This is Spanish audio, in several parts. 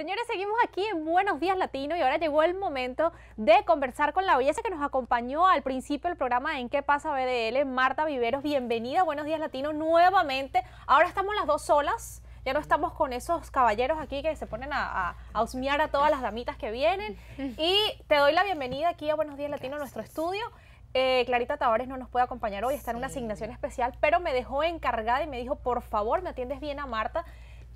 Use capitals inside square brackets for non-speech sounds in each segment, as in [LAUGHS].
Señores, seguimos aquí en Buenos Días Latino y ahora llegó el momento de conversar con la belleza que nos acompañó al principio del programa en ¿Qué pasa BDL? Marta Viveros, bienvenida a Buenos Días Latino nuevamente. Ahora estamos las dos solas. Ya no estamos con esos caballeros aquí que se ponen a, a, a todas las damitas que vienen. [LAUGHS] Y te doy la bienvenida aquí a Buenos Días Latino, nuestro estudio. Eh, Clarita Tavares no nos puede acompañar hoy, está en una asignación especial, pero me dejó encargada y me dijo, por favor, me atiendes bien a Marta.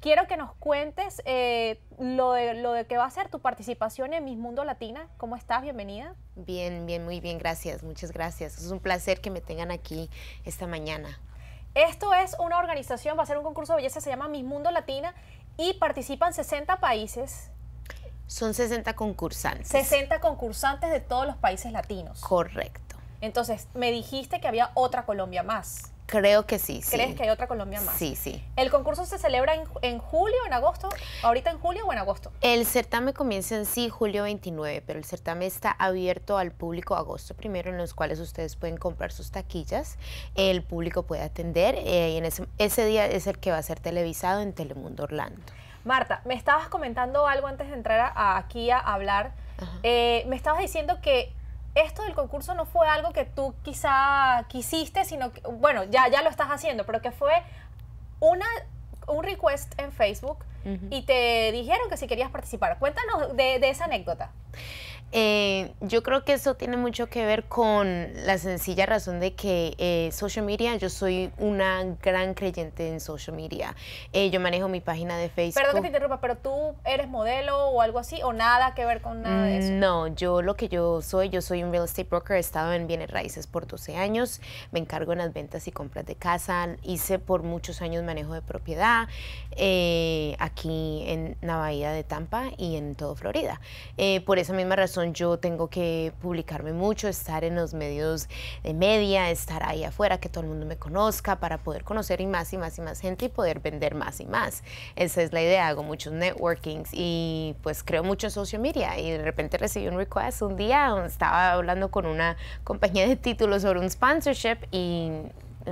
Quiero que nos cuentes eh, lo, de, lo que va a ser tu participación en Miss Mundo Latina. ¿Cómo estás? Bienvenida. Bien, bien, muy bien, gracias, muchas gracias. Es un placer que me tengan aquí esta mañana. Esto es una organización, va a ser un concurso de belleza, se llama Miss Mundo Latina y participan 60 países. Son 60 concursantes. 60 concursantes de todos los países latinos. Correcto. Entonces, me dijiste que había otra Colombia más. Creo que sí, ¿Crees que hay otra Colombia más? Sí, sí. ¿El concurso se celebra en, en julio, en agosto? ¿Ahorita en julio o en agosto? El certamen comienza en sí julio 29, pero el certamen está abierto al público agosto primero, en los cuales ustedes pueden comprar sus taquillas, el público puede atender eh, y en ese, día es el que va a ser televisado en Telemundo Orlando. Marta, me estabas comentando algo antes de entrar aquí a hablar. Eh, me estabas diciendo que esto del concurso no fue algo que tú quizá quisiste, sino que, bueno, ya, ya lo estás haciendo, pero que fue una, un request en Facebook y te dijeron que si querías participar. Cuéntanos de, de esa anécdota. Eh, yo creo que eso tiene mucho que ver con la sencilla razón de que eh, social media, yo soy una gran creyente en social media. Eh, yo manejo mi página de Facebook. Perdón que te interrumpa, pero tú eres modelo o algo así, o nada que ver con nada de eso. Mm, no, yo lo que yo soy, yo soy un real estate broker, he estado en bienes raíces por 12 años, me encargo en las ventas y compras de casa, hice por muchos años manejo de propiedad eh, aquí en la bahía de Tampa y en todo Florida. por esa misma razón, yo tengo que publicarme mucho, estar en los medios de media, estar ahí afuera, que todo el mundo me conozca para poder conocer y más y más y más gente y poder vender más y más. Esa es la idea, hago muchos networkings y pues creo mucho en social media y de repente recibí un request un día, estaba hablando con una compañía de títulos sobre un sponsorship y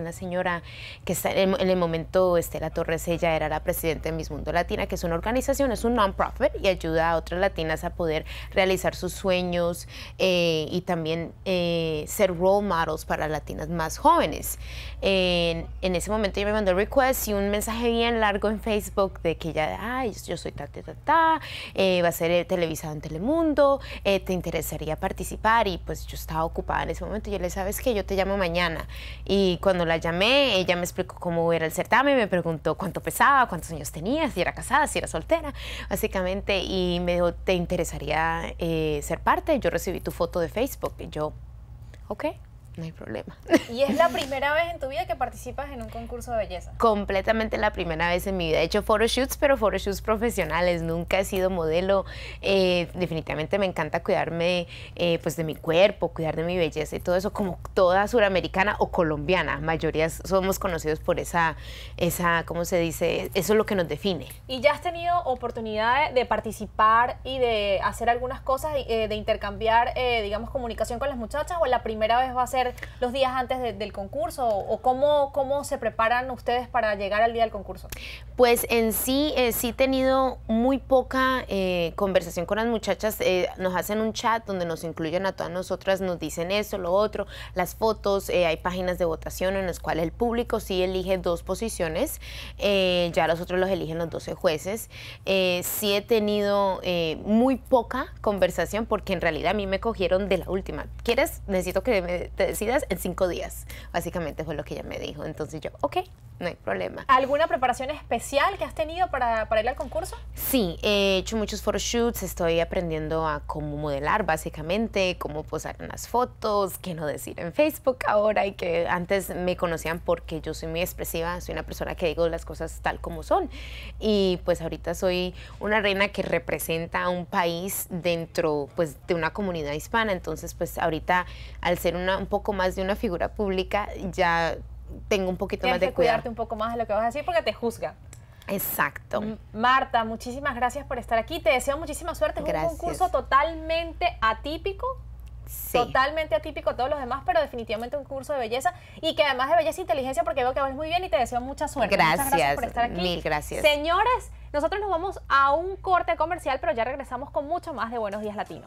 una señora que está en el, momento, Estela Torres, ella era la presidenta de Miss Mundo Latina, que es una organización, es un non-profit y ayuda a otras latinas a poder realizar sus sueños eh, y también eh, ser role models para latinas más jóvenes. En, ese momento yo me mandó un request y un mensaje bien largo en Facebook de que ya ay, yo soy ta, ta, ta, eh, va a ser televisado en Telemundo, te interesaría participar y pues yo estaba ocupada en ese momento y yo le sabes que yo te llamo mañana y cuando la llamé, ella me explicó cómo era el certamen, me preguntó cuánto pesaba, cuántos años tenía, si era casada, si era soltera, básicamente, y me dijo, ¿te interesaría eh, ser parte? Yo recibí tu foto de Facebook. Y yo, ok no hay problema. ¿Y es la primera vez en tu vida que participas en un concurso de belleza? Completamente la primera vez en mi vida. He hecho photoshoots, pero photoshoots profesionales. Nunca he sido modelo. Eh, definitivamente me encanta cuidarme eh, pues de mi cuerpo, cuidar de mi belleza y todo eso, como toda suramericana o colombiana. Mayoría somos conocidos por esa, esa, ¿cómo se dice? Eso es lo que nos define. ¿Y ya has tenido oportunidad de participar y de hacer algunas cosas, eh, de intercambiar, digamos, comunicación con las muchachas o la primera vez va a ser los días antes del concurso o cómo, cómo se preparan ustedes para llegar al día del concurso? Pues en sí, eh, sí he tenido muy poca eh, conversación con las muchachas. Eh, nos hacen un chat donde nos incluyen a todas nosotras, nos dicen eso, lo otro, las fotos. hay páginas de votación en las cuales el público sí elige dos posiciones. ya los otros los eligen los 12 jueces. sí he tenido muy poca conversación porque en realidad a mí me cogieron de la última. ¿Quieres? Necesito que me, en cinco días. Básicamente fue lo que ella me dijo. Entonces yo, ok, no hay problema. ¿Alguna preparación especial que has tenido para, para ir al concurso? Sí, he hecho muchos photoshoots, estoy aprendiendo a cómo modelar básicamente, cómo posar en las fotos, qué no decir en Facebook ahora y que antes me conocían porque yo soy muy expresiva, soy una persona que digo las cosas tal como son. Y pues ahorita soy una reina que representa un país dentro pues de una comunidad hispana, entonces pues ahorita al ser una un poco más de una figura pública, ya tengo un poquito más de que cuidarte un poco más de lo que vas a decir porque te juzga Exacto. Marta, muchísimas gracias por estar aquí. Te deseo muchísima suerte. un curso totalmente atípico. Sí. Totalmente atípico todos los demás, pero definitivamente un curso de belleza y que además de belleza e inteligencia, porque veo que vas muy bien y te deseo mucha suerte. Gracias. por estar aquí. Mil gracias. Señores, nosotros nos vamos a un corte comercial, pero ya regresamos con mucho más de Buenos Días Latino